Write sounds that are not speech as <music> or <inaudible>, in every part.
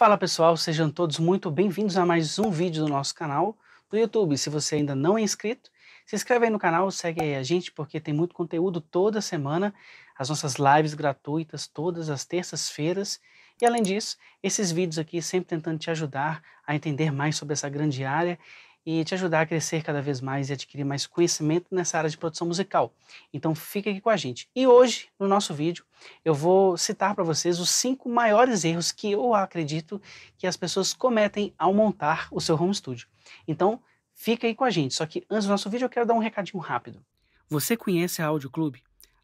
Fala pessoal, sejam todos muito bem-vindos a mais um vídeo do nosso canal do YouTube. Se você ainda não é inscrito, se inscreve aí no canal, segue aí a gente, porque tem muito conteúdo toda semana, as nossas lives gratuitas todas as terças-feiras. E além disso, esses vídeos aqui sempre tentando te ajudar a entender mais sobre essa grande área e te ajudar a crescer cada vez mais e adquirir mais conhecimento nessa área de produção musical. Então fica aqui com a gente. E hoje, no nosso vídeo, eu vou citar para vocês os cinco maiores erros que eu acredito que as pessoas cometem ao montar o seu home studio. Então fica aí com a gente. Só que antes do nosso vídeo eu quero dar um recadinho rápido. Você conhece a Audio Clube?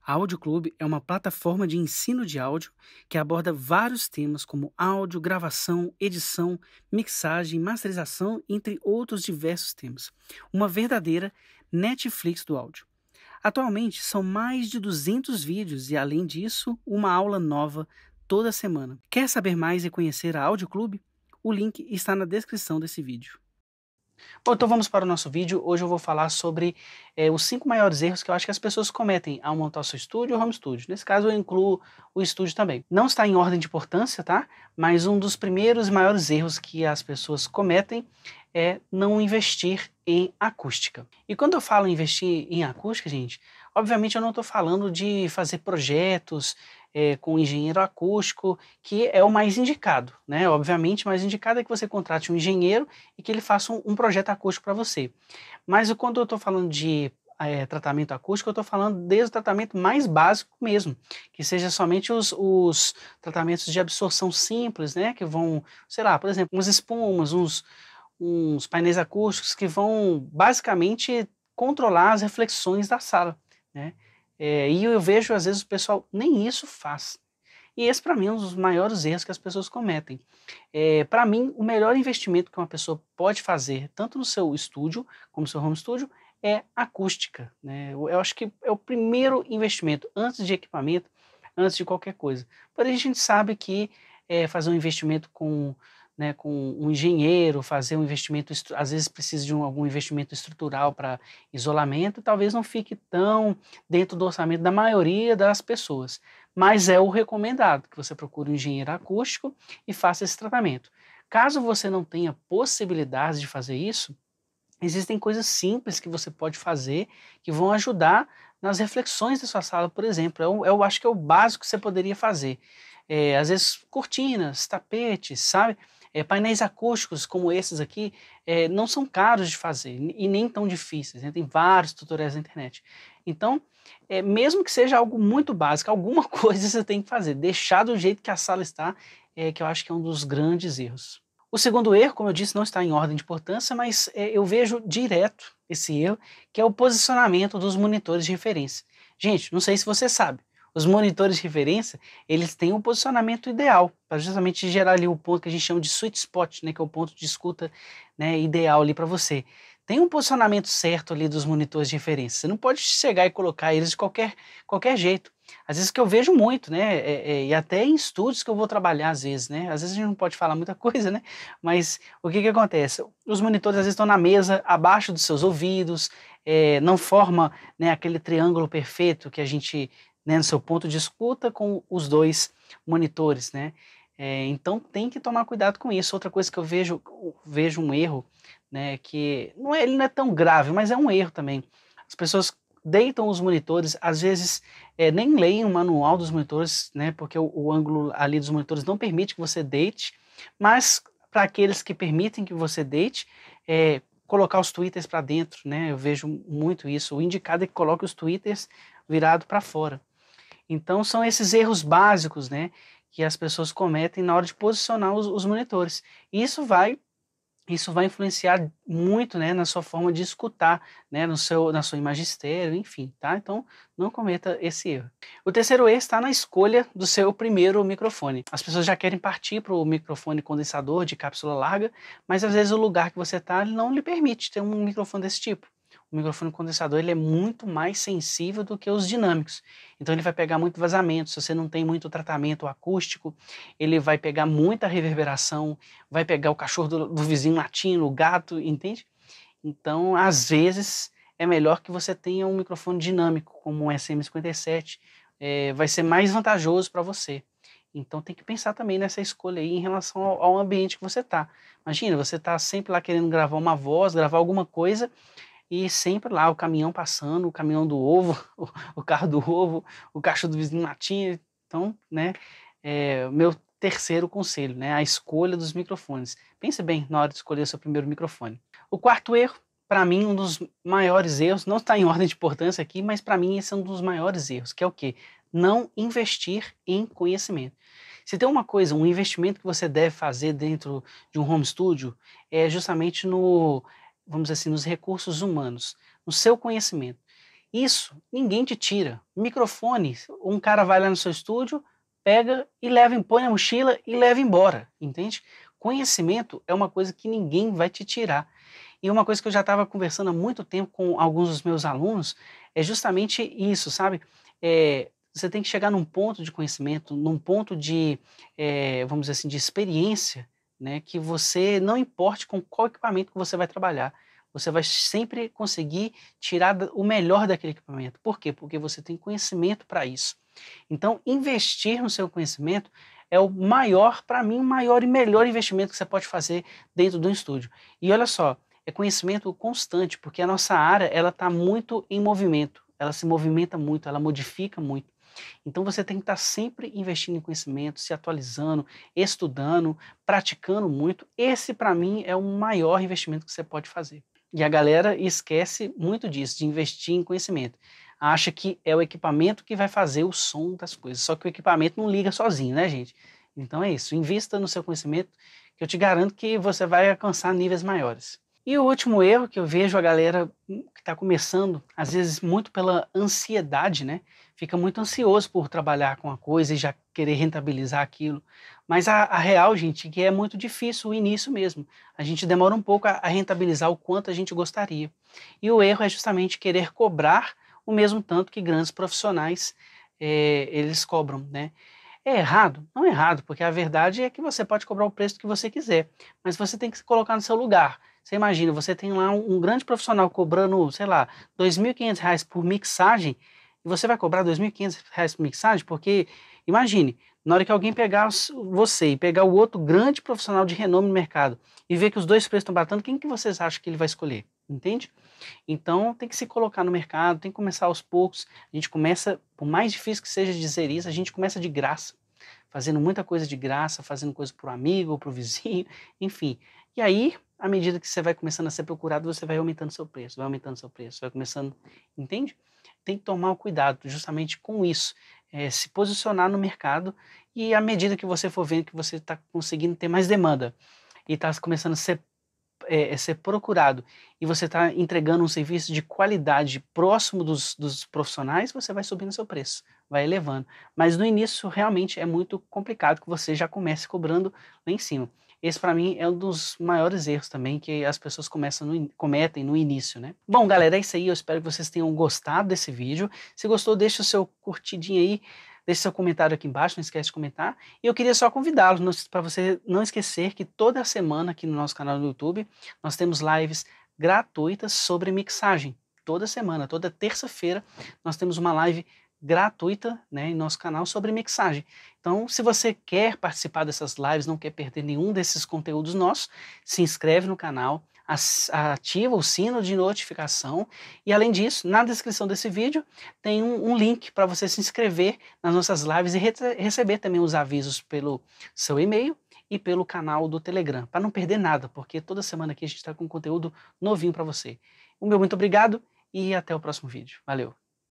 A Clube é uma plataforma de ensino de áudio que aborda vários temas como áudio, gravação, edição, mixagem, masterização, entre outros diversos temas. Uma verdadeira Netflix do áudio. Atualmente são mais de 200 vídeos e, além disso, uma aula nova toda semana. Quer saber mais e conhecer a Áudio Clube? O link está na descrição desse vídeo. Bom, então vamos para o nosso vídeo. Hoje eu vou falar sobre é, os cinco maiores erros que eu acho que as pessoas cometem ao montar o seu estúdio ou home studio. Nesse caso, eu incluo o estúdio também. Não está em ordem de importância, tá? Mas um dos primeiros e maiores erros que as pessoas cometem é não investir em acústica. E quando eu falo investir em acústica, gente, obviamente eu não estou falando de fazer projetos, é, com um engenheiro acústico, que é o mais indicado, né? Obviamente, o mais indicado é que você contrate um engenheiro e que ele faça um, um projeto acústico para você. Mas quando eu estou falando de é, tratamento acústico, eu estou falando desde o tratamento mais básico mesmo, que seja somente os, os tratamentos de absorção simples, né? Que vão, sei lá, por exemplo, umas espumas, uns, uns painéis acústicos que vão basicamente controlar as reflexões da sala, né? É, e eu vejo, às vezes, o pessoal nem isso faz. E esse, para mim, é um dos maiores erros que as pessoas cometem. É, para mim, o melhor investimento que uma pessoa pode fazer, tanto no seu estúdio, como no seu home studio, é acústica. Né? Eu acho que é o primeiro investimento, antes de equipamento, antes de qualquer coisa. Porém, a gente sabe que é, fazer um investimento com né, com um engenheiro, fazer um investimento, às vezes precisa de um, algum investimento estrutural para isolamento, talvez não fique tão dentro do orçamento da maioria das pessoas. Mas é o recomendado que você procure um engenheiro acústico e faça esse tratamento. Caso você não tenha possibilidade de fazer isso, existem coisas simples que você pode fazer que vão ajudar nas reflexões da sua sala, por exemplo. Eu, é eu acho que é o básico que você poderia fazer. É, às vezes, cortinas, tapetes, sabe? É, painéis acústicos como esses aqui é, não são caros de fazer e nem tão difíceis. Né? Tem vários tutoriais na internet. Então, é, mesmo que seja algo muito básico, alguma <laughs> coisa você tem que fazer. Deixar do jeito que a sala está, é, que eu acho que é um dos grandes erros. O segundo erro, como eu disse, não está em ordem de importância, mas é, eu vejo direto esse erro, que é o posicionamento dos monitores de referência. Gente, não sei se você sabe, os monitores de referência, eles têm um posicionamento ideal para justamente gerar ali o ponto que a gente chama de sweet spot, né, que é o ponto de escuta né, ideal ali para você. Tem um posicionamento certo ali dos monitores de referência. Você não pode chegar e colocar eles de qualquer, qualquer jeito. Às vezes que eu vejo muito, né? É, é, e até em estúdios que eu vou trabalhar, às vezes, né? Às vezes a gente não pode falar muita <laughs> coisa, né? Mas o que, que acontece? Os monitores às vezes estão na mesa, abaixo dos seus ouvidos, é, não forma né, aquele triângulo perfeito que a gente né, no seu ponto de escuta com os dois monitores, né? É, então tem que tomar cuidado com isso. Outra coisa que eu vejo, vejo um erro, né, que não é, ele não é tão grave, mas é um erro também. As pessoas deitam os monitores, às vezes é, nem leem o manual dos monitores, né, porque o, o ângulo ali dos monitores não permite que você deite, mas para aqueles que permitem que você deite, é, colocar os twitters para dentro, né? Eu vejo muito isso. O indicado é que coloque os twitters virado para fora. Então, são esses erros básicos, né? Que as pessoas cometem na hora de posicionar os, os monitores. E isso vai isso vai influenciar muito né, na sua forma de escutar, né, no seu, na sua magistério, enfim, tá? Então, não cometa esse erro. O terceiro erro está na escolha do seu primeiro microfone. As pessoas já querem partir para o microfone condensador de cápsula larga, mas às vezes o lugar que você está não lhe permite ter um microfone desse tipo o microfone condensador ele é muito mais sensível do que os dinâmicos. Então ele vai pegar muito vazamento, se você não tem muito tratamento acústico, ele vai pegar muita reverberação, vai pegar o cachorro do, do vizinho latindo, o gato, entende? Então, às vezes, é melhor que você tenha um microfone dinâmico, como um SM57, é, vai ser mais vantajoso para você. Então tem que pensar também nessa escolha aí em relação ao, ao ambiente que você está. Imagina, você está sempre lá querendo gravar uma voz, gravar alguma coisa, e sempre lá o caminhão passando, o caminhão do ovo, <laughs> o, carro do ovo, o cachorro do vizinho latinha. Então, né, é, meu terceiro conselho, né, a escolha dos microfones. Pense bem na hora de escolher seu primeiro microfone. O quarto erro, para mim, um dos maiores erros, não está em <laughs> ordem de importância aqui, mas para mim esse é um dos maiores erros, que é o quê? Não investir em conhecimento. Se tem uma coisa, um investimento que você deve fazer dentro de um home studio, é justamente no vamos dizer assim, nos recursos humanos, no seu conhecimento. Isso ninguém te tira. Microfone, um cara vai lá no seu estúdio, pega e leva, põe na mochila e leva embora, entende? Conhecimento é uma coisa que ninguém vai te tirar. E uma coisa que eu já estava conversando há muito tempo com alguns dos meus alunos é justamente isso, sabe? É, você tem que chegar num ponto de conhecimento, num ponto de, é, vamos dizer assim, de experiência, né? Que você não importe com qual equipamento que você vai trabalhar, você vai sempre conseguir tirar o melhor daquele equipamento. Por quê? Porque você tem conhecimento para isso. Então, investir no seu conhecimento é o maior, para mim, maior e melhor investimento que você pode fazer dentro do estúdio. E olha só, é conhecimento constante, porque a nossa área ela está muito em movimento, ela se movimenta muito, ela modifica muito. Então você tem que estar sempre investindo em conhecimento, se atualizando, estudando, praticando muito. Esse, para mim, é o maior investimento que você pode fazer. E a galera esquece muito disso, de investir em conhecimento. Acha que é o equipamento que vai fazer o som das coisas. Só que o equipamento não liga sozinho, né, gente? Então é isso. Invista no seu conhecimento, que eu te garanto que você vai alcançar níveis maiores. E o último erro que eu vejo a galera que está começando, às vezes muito pela ansiedade, né? Fica muito ansioso por trabalhar com a coisa e já querer rentabilizar aquilo. Mas a, a real, gente, é que é muito difícil o início mesmo. A gente demora um pouco a, a rentabilizar o quanto a gente gostaria. E o erro é justamente querer cobrar o mesmo tanto que grandes profissionais é, eles cobram, né? É errado? Não é errado, porque a verdade é que você pode cobrar o preço que você quiser, mas você tem que se colocar no seu lugar. Você imagina, você tem lá um, um grande profissional cobrando, sei lá, R$ 2.500 por mixagem, e você vai cobrar R$ 2.500 por mixagem, porque, imagine, na hora que alguém pegar você e pegar o outro grande profissional de renome no mercado e ver que os dois preços estão batendo, quem que vocês acham que ele vai escolher? entende? Então tem que se colocar no mercado, tem que começar aos poucos. A gente começa, por mais difícil que seja dizer isso, a gente começa de graça, fazendo muita coisa de graça, fazendo coisa para o amigo, para o vizinho, <laughs> enfim. E aí, à medida que você vai começando a ser procurado, você vai aumentando seu preço, vai aumentando seu preço, vai começando, entende? Tem que tomar o cuidado justamente com isso, é, se posicionar no mercado e à medida que você for vendo que você está conseguindo ter mais demanda e está começando a ser é, é ser procurado e você está entregando um serviço de qualidade próximo dos, dos profissionais, você vai subindo seu preço, vai elevando. Mas no início, realmente, é muito complicado que você já comece cobrando lá em cima. Esse, para mim, é um dos maiores erros também que as pessoas começam no, cometem no início, né? Bom, galera, é isso aí. Eu espero que vocês tenham gostado desse vídeo. Se gostou, deixa o seu curtidinho aí. Deixe seu comentário aqui embaixo, não esquece de comentar. E eu queria só convidá-los para você não esquecer que toda semana aqui no nosso canal no YouTube nós temos lives gratuitas sobre mixagem. Toda semana, toda terça-feira, nós temos uma live gratuita né, em nosso canal sobre mixagem. Então, se você quer participar dessas lives, não quer perder nenhum desses conteúdos nossos, se inscreve no canal, ativa o sino de notificação. E além disso, na descrição desse vídeo tem um, um link para você se inscrever nas nossas lives e re receber também os avisos pelo seu e-mail e pelo canal do Telegram, para não perder nada, porque toda semana aqui a gente está com conteúdo novinho para você. O meu muito obrigado e até o próximo vídeo. Valeu!